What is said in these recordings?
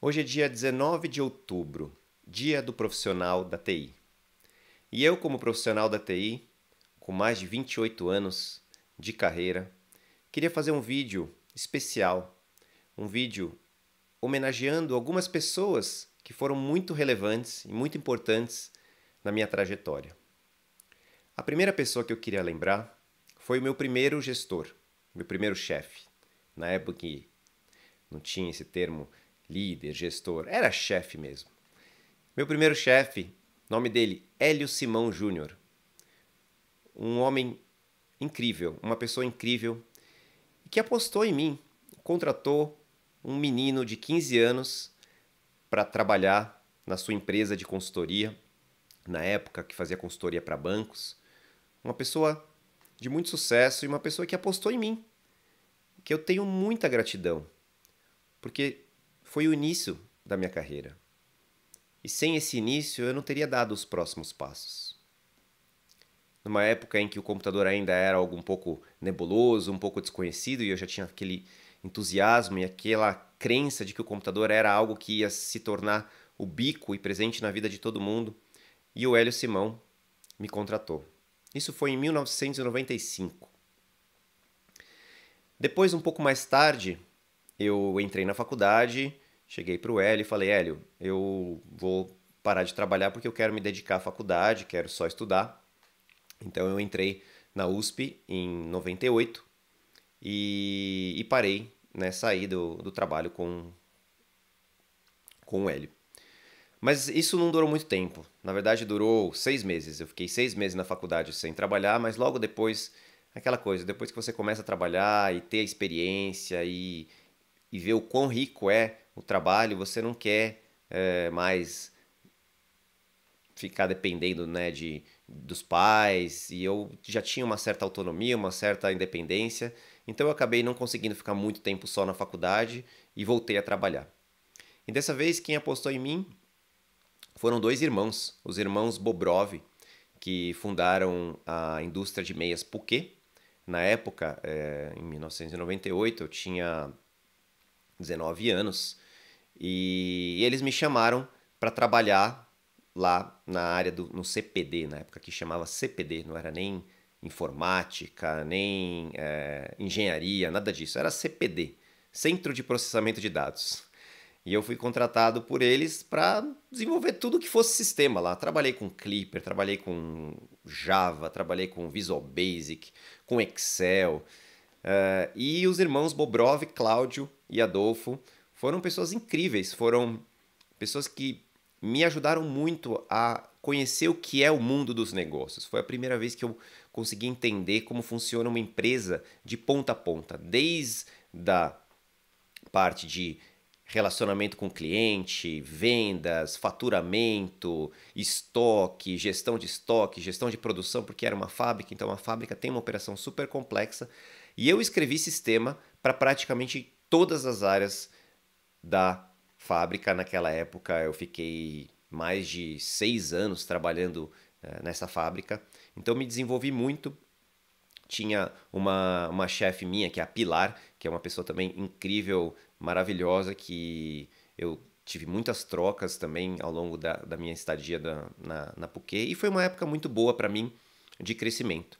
Hoje é dia 19 de outubro, dia do profissional da TI. E eu, como profissional da TI, com mais de 28 anos de carreira, queria fazer um vídeo especial, um vídeo homenageando algumas pessoas que foram muito relevantes e muito importantes na minha trajetória. A primeira pessoa que eu queria lembrar foi o meu primeiro gestor, meu primeiro chefe. Na época que não tinha esse termo líder, gestor, era chefe mesmo. Meu primeiro chefe, nome dele Hélio Simão Júnior. Um homem incrível, uma pessoa incrível, que apostou em mim, contratou um menino de 15 anos para trabalhar na sua empresa de consultoria, na época que fazia consultoria para bancos. Uma pessoa de muito sucesso e uma pessoa que apostou em mim, que eu tenho muita gratidão, porque foi o início da minha carreira. E sem esse início eu não teria dado os próximos passos. Numa época em que o computador ainda era algo um pouco nebuloso, um pouco desconhecido, e eu já tinha aquele entusiasmo e aquela crença de que o computador era algo que ia se tornar o bico e presente na vida de todo mundo, e o Hélio Simão me contratou. Isso foi em 1995. Depois, um pouco mais tarde, eu entrei na faculdade, cheguei para o Hélio e falei: Hélio, eu vou parar de trabalhar porque eu quero me dedicar à faculdade, quero só estudar. Então eu entrei na USP em 98 e, e parei, né, saí do, do trabalho com, com o Hélio. Mas isso não durou muito tempo. Na verdade, durou seis meses. Eu fiquei seis meses na faculdade sem trabalhar, mas logo depois, aquela coisa, depois que você começa a trabalhar e ter a experiência e, e ver o quão rico é o trabalho, você não quer é, mais ficar dependendo né, de, dos pais. E eu já tinha uma certa autonomia, uma certa independência. Então eu acabei não conseguindo ficar muito tempo só na faculdade e voltei a trabalhar. E dessa vez quem apostou em mim foram dois irmãos, os irmãos Bobrov, que fundaram a indústria de meias Puquet. Na época, é, em 1998, eu tinha 19 anos, e eles me chamaram para trabalhar lá na área do no CPD, na época que chamava CPD, não era nem informática, nem é, engenharia, nada disso, era CPD, Centro de Processamento de Dados. E eu fui contratado por eles para desenvolver tudo que fosse sistema lá. Trabalhei com Clipper, trabalhei com Java, trabalhei com Visual Basic, com Excel. Uh, e os irmãos Bobrov e Cláudio e Adolfo foram pessoas incríveis, foram pessoas que me ajudaram muito a conhecer o que é o mundo dos negócios. Foi a primeira vez que eu consegui entender como funciona uma empresa de ponta a ponta, desde a parte de relacionamento com cliente, vendas, faturamento, estoque, gestão de estoque, gestão de produção, porque era uma fábrica, então uma fábrica tem uma operação super complexa. E eu escrevi sistema para praticamente todas as áreas da fábrica. Naquela época eu fiquei mais de seis anos trabalhando eh, nessa fábrica, então me desenvolvi muito. Tinha uma, uma chefe minha, que é a Pilar, que é uma pessoa também incrível, maravilhosa, que eu tive muitas trocas também ao longo da, da minha estadia da, na, na PUC, e foi uma época muito boa para mim de crescimento.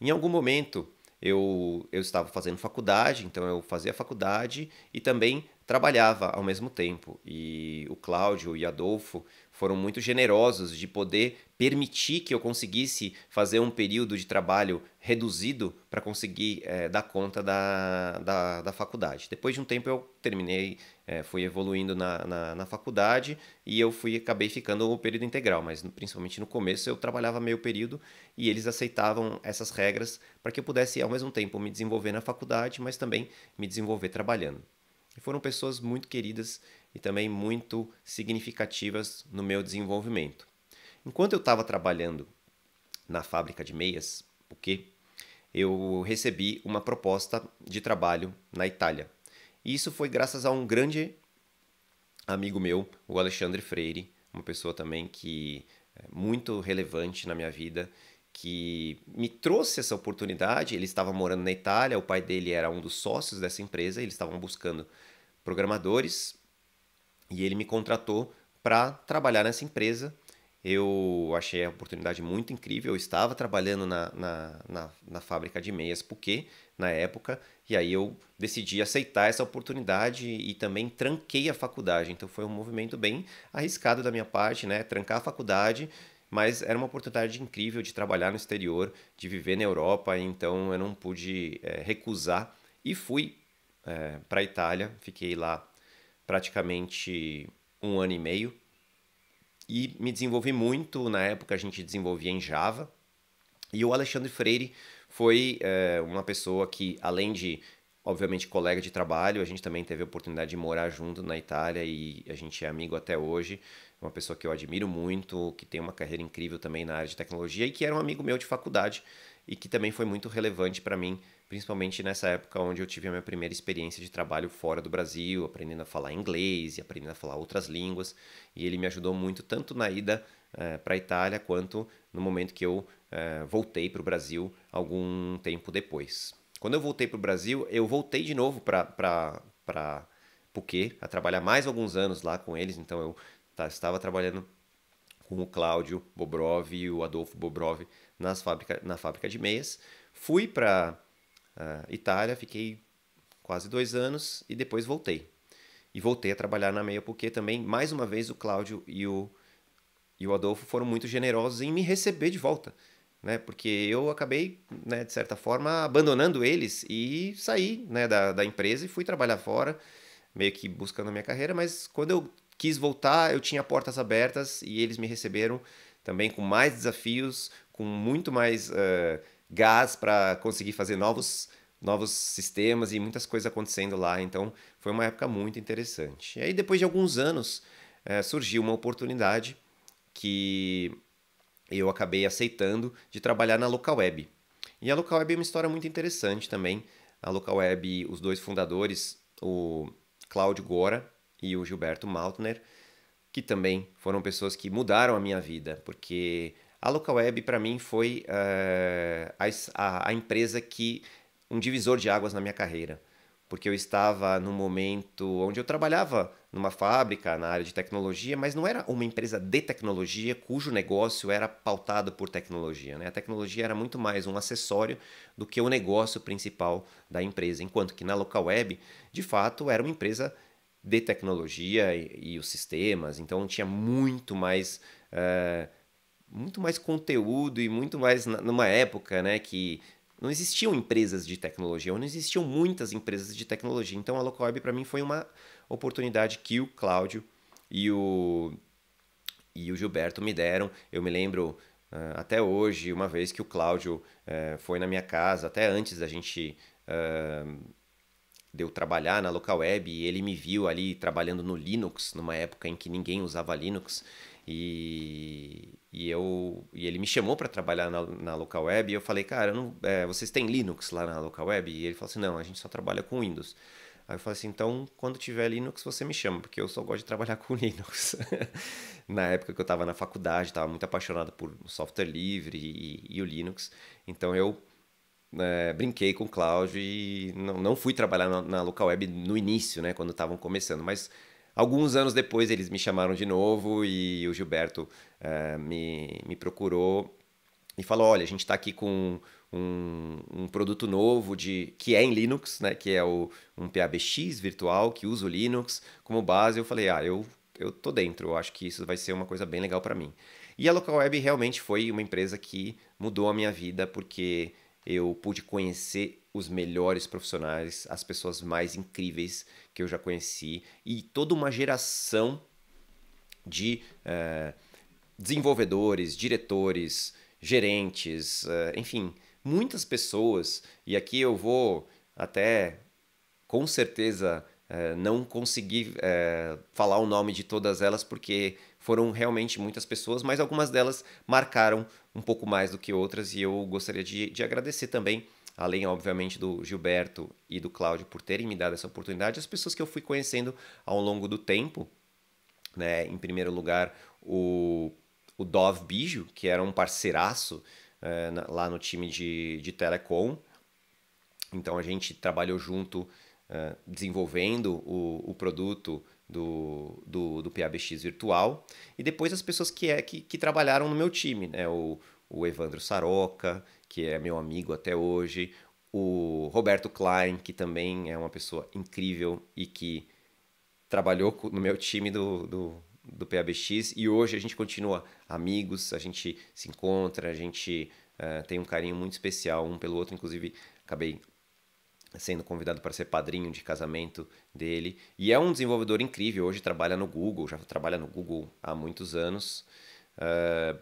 Em algum momento, eu, eu estava fazendo faculdade, então eu fazia faculdade e também trabalhava ao mesmo tempo. E o Cláudio e Adolfo foram muito generosos de poder permitir que eu conseguisse fazer um período de trabalho reduzido para conseguir é, dar conta da, da, da, faculdade. Depois de um tempo eu terminei, é, fui evoluindo na, na, na, faculdade e eu fui acabei ficando o período integral, mas principalmente no começo eu trabalhava meio período e eles aceitavam essas regras para que eu pudesse ao mesmo tempo me desenvolver na faculdade, mas também me desenvolver trabalhando. E foram pessoas muito queridas e também muito significativas no meu desenvolvimento. Enquanto eu estava trabalhando na fábrica de meias, quê? eu recebi uma proposta de trabalho na Itália. E isso foi graças a um grande amigo meu, o Alexandre Freire, uma pessoa também que é muito relevante na minha vida que me trouxe essa oportunidade. Ele estava morando na Itália, o pai dele era um dos sócios dessa empresa, eles estavam buscando programadores e ele me contratou para trabalhar nessa empresa. Eu achei a oportunidade muito incrível. Eu estava trabalhando na, na, na, na fábrica de meias porque na época, e aí eu decidi aceitar essa oportunidade e também tranquei a faculdade. Então foi um movimento bem arriscado da minha parte, né? Trancar a faculdade mas era uma oportunidade incrível de trabalhar no exterior, de viver na Europa, então eu não pude é, recusar e fui é, para a Itália, fiquei lá praticamente um ano e meio e me desenvolvi muito. Na época a gente desenvolvia em Java e o Alexandre Freire foi é, uma pessoa que, além de obviamente, colega de trabalho. A gente também teve a oportunidade de morar junto na Itália e a gente é amigo até hoje. Uma pessoa que eu admiro muito, que tem uma carreira incrível também na área de tecnologia e que era um amigo meu de faculdade e que também foi muito relevante para mim, principalmente nessa época onde eu tive a minha primeira experiência de trabalho fora do Brasil, aprendendo a falar inglês e aprendendo a falar outras línguas. E ele me ajudou muito, tanto na ida eh, para a Itália, quanto no momento que eu eh, voltei para o Brasil algum tempo depois. Quando eu voltei para o Brasil, eu voltei de novo para Puquê, a trabalhar mais alguns anos lá com eles. Então eu tá, estava trabalhando com o Cláudio Bobrov e o Adolfo Bobrov nas fábrica, na fábrica de meias. Fui para ah, Itália, fiquei quase dois anos e depois voltei. E voltei a trabalhar na meia porque também, mais uma vez, o Cláudio e o, e o Adolfo foram muito generosos em me receber de volta né? Porque eu acabei, né, de certa forma, abandonando eles e saí né, da, da empresa e fui trabalhar fora, meio que buscando a minha carreira, mas quando eu quis voltar, eu tinha portas abertas e eles me receberam também com mais desafios, com muito mais uh, gás para conseguir fazer novos novos sistemas e muitas coisas acontecendo lá. Então, foi uma época muito interessante. E aí, depois de alguns anos, eh, surgiu uma oportunidade que eu acabei aceitando de trabalhar na Local Web. E a Local Web é uma história muito interessante também. A Local Web, os dois fundadores, o Claudio Gora e o Gilberto Maltner, que também foram pessoas que mudaram a minha vida, porque a Local Web para mim foi uh, a, a empresa que um divisor de águas na minha carreira porque eu estava no momento onde eu trabalhava numa fábrica na área de tecnologia, mas não era uma empresa de tecnologia cujo negócio era pautado por tecnologia. Né? A tecnologia era muito mais um acessório do que o negócio principal da empresa, enquanto que na Local Web, de fato, era uma empresa de tecnologia e, e os sistemas, então tinha muito mais. Eh, muito mais conteúdo e muito mais numa época né, que não existiam empresas de tecnologia, ou não existiam muitas empresas de tecnologia. Então a Locoib para mim foi uma oportunidade que o Cláudio e o e o Gilberto me deram. Eu me lembro ah, até hoje, uma vez que o Cláudio eh, foi na minha casa, até antes da gente ah, de trabalhar na local web, e ele me viu ali trabalhando no Linux, numa época em que ninguém usava Linux. E, e, eu, e ele me chamou para trabalhar na, na local web e eu falei, cara, eu não, é, vocês têm Linux lá na local web? E ele falou assim, não, a gente só trabalha com Windows. Aí eu falei assim, então quando tiver Linux você me chama, porque eu só gosto de trabalhar com Linux. na época que eu estava na faculdade, estava muito apaixonado por software livre e, e o Linux, então eu é, brinquei com o Cláudio e não, não fui trabalhar na, na local web no início, né, quando estavam começando, mas Alguns anos depois eles me chamaram de novo e o Gilberto eh, me, me procurou e falou: olha, a gente está aqui com um, um, produto novo de que é em Linux, né? Que é o, um PABX virtual que usa o Linux como base. Eu falei: ah, eu eu tô dentro. Eu acho que isso vai ser uma coisa bem legal para mim. E a Local Web realmente foi uma empresa que mudou a minha vida porque eu pude conhecer os melhores profissionais, as pessoas mais incríveis que eu já conheci e toda uma geração de eh, desenvolvedores, diretores, gerentes, eh, enfim, muitas pessoas. E aqui eu vou até com certeza eh, não consegui eh, falar o nome de todas elas porque foram realmente muitas pessoas, mas algumas delas marcaram um pouco mais do que outras e eu gostaria de, de agradecer também, além obviamente do Gilberto e do Cláudio por terem me dado essa oportunidade, as pessoas que eu fui conhecendo ao longo do tempo, né? Em primeiro lugar o, o Dove Bijo, que era um parceiraço eh, na, lá no time de, de telecom, então a gente trabalhou junto eh, desenvolvendo o, o produto do, do, do PABX virtual, e depois as pessoas que, é, que, que trabalharam no meu time, né? O, o Evandro Saroca, que é meu amigo até hoje, o Roberto Klein, que também é uma pessoa incrível e que trabalhou no meu time do, do, do PABX e hoje a gente continua amigos, a gente se encontra, a gente uh, tem um carinho muito especial um pelo outro, inclusive acabei sendo convidado para ser padrinho de casamento dele. E é um desenvolvedor incrível, hoje trabalha no Google, já trabalha no Google há muitos anos. Uh,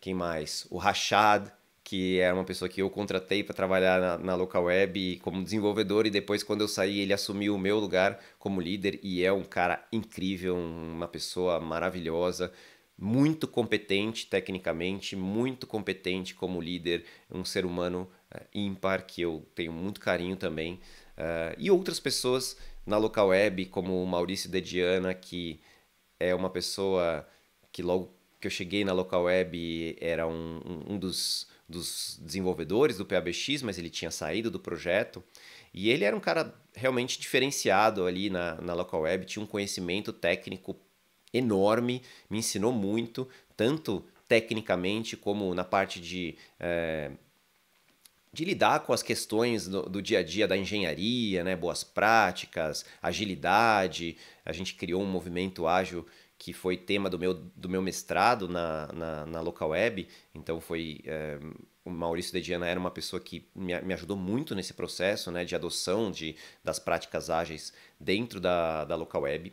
quem mais? O Rachad, que era é uma pessoa que eu contratei para trabalhar na, na local web como desenvolvedor e depois quando eu saí ele assumiu o meu lugar como líder e é um cara incrível, uma pessoa maravilhosa, muito competente tecnicamente, muito competente como líder, um ser humano eh, ímpar que eu tenho muito carinho também. Uh, e outras pessoas na local web, como o Maurício Dediana, que é uma pessoa que logo que eu cheguei na local web era um, um dos, dos desenvolvedores do PABX, mas ele tinha saído do projeto. E ele era um cara realmente diferenciado ali na, na local web, tinha um conhecimento técnico enorme, me ensinou muito, tanto tecnicamente como na parte de. É, de lidar com as questões do, do, dia a dia da engenharia, né? boas práticas, agilidade. A gente criou um movimento ágil que foi tema do meu, do meu mestrado na, na, na Local Web. Então foi. É, o Maurício de Diana era uma pessoa que me, me ajudou muito nesse processo né? de adoção de, das práticas ágeis dentro da, da Local Web.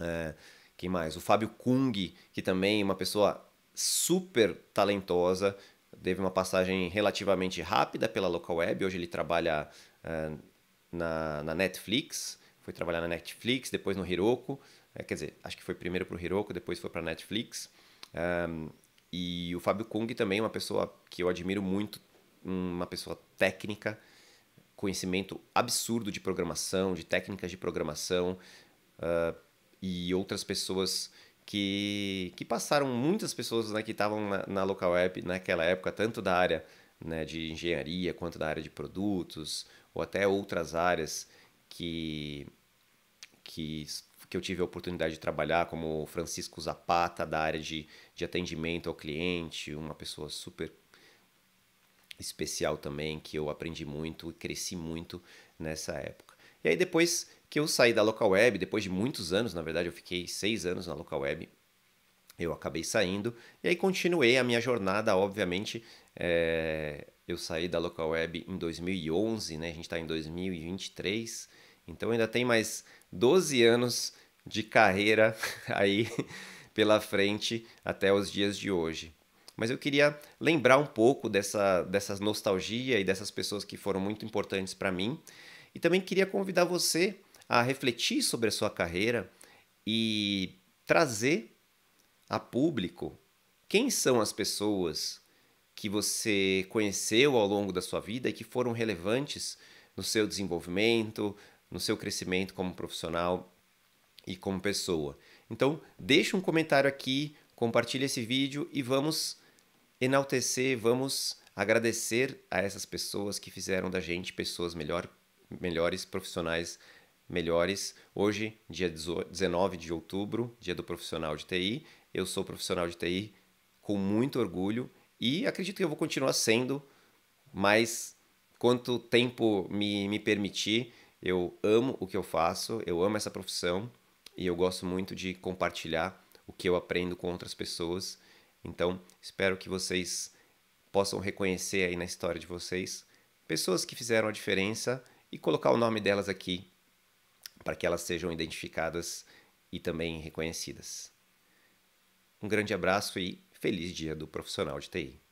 É, quem mais? O Fábio Kung, que também é uma pessoa super talentosa, teve uma passagem relativamente rápida pela Local Web. Hoje ele trabalha uh, na, na, Netflix, foi trabalhar na Netflix, depois no Hiroko. Eh, quer dizer, acho que foi primeiro para o Hiroko, depois foi para a Netflix. Um, eh, e o Fábio Kung também é uma pessoa que eu admiro muito, uma pessoa técnica, conhecimento absurdo de programação, de técnicas de programação. Uh, e outras pessoas que, que passaram, muitas pessoas né, que estavam na, na local web naquela época, tanto da área né, de engenharia quanto da área de produtos, ou até outras áreas que, que, que eu tive a oportunidade de trabalhar, como Francisco Zapata, da área de, de atendimento ao cliente, uma pessoa super especial também, que eu aprendi muito e cresci muito nessa época. E aí depois que eu saí da local web depois de muitos anos, na verdade eu fiquei seis anos na local web, eu acabei saindo e aí continuei a minha jornada, obviamente. É, eu saí da local web em 2011, né? A gente está em 2023, então ainda tem mais 12 anos de carreira aí pela frente até os dias de hoje. Mas eu queria lembrar um pouco dessa, dessa nostalgia e dessas pessoas que foram muito importantes para mim. E também queria convidar você a refletir sobre a sua carreira e trazer a público quem são as pessoas que você conheceu ao longo da sua vida e que foram relevantes no seu desenvolvimento, no seu crescimento como profissional e como pessoa. Então, deixa um comentário aqui, compartilha esse vídeo e vamos enaltecer, vamos agradecer a essas pessoas que fizeram da gente pessoas melhor, melhores profissionais melhores. Hoje, dia 19 de outubro, dia do profissional de TI. Eu sou profissional de TI com muito orgulho e acredito que eu vou continuar sendo, mas quanto tempo me, me permitir, eu amo o que eu faço, eu amo essa profissão e eu gosto muito de compartilhar o que eu aprendo com outras pessoas. Então, espero que vocês possam reconhecer aí na história de vocês pessoas que fizeram a diferença e colocar o nome delas aqui para que elas sejam identificadas e também reconhecidas. Um grande abraço e feliz dia do profissional de TI.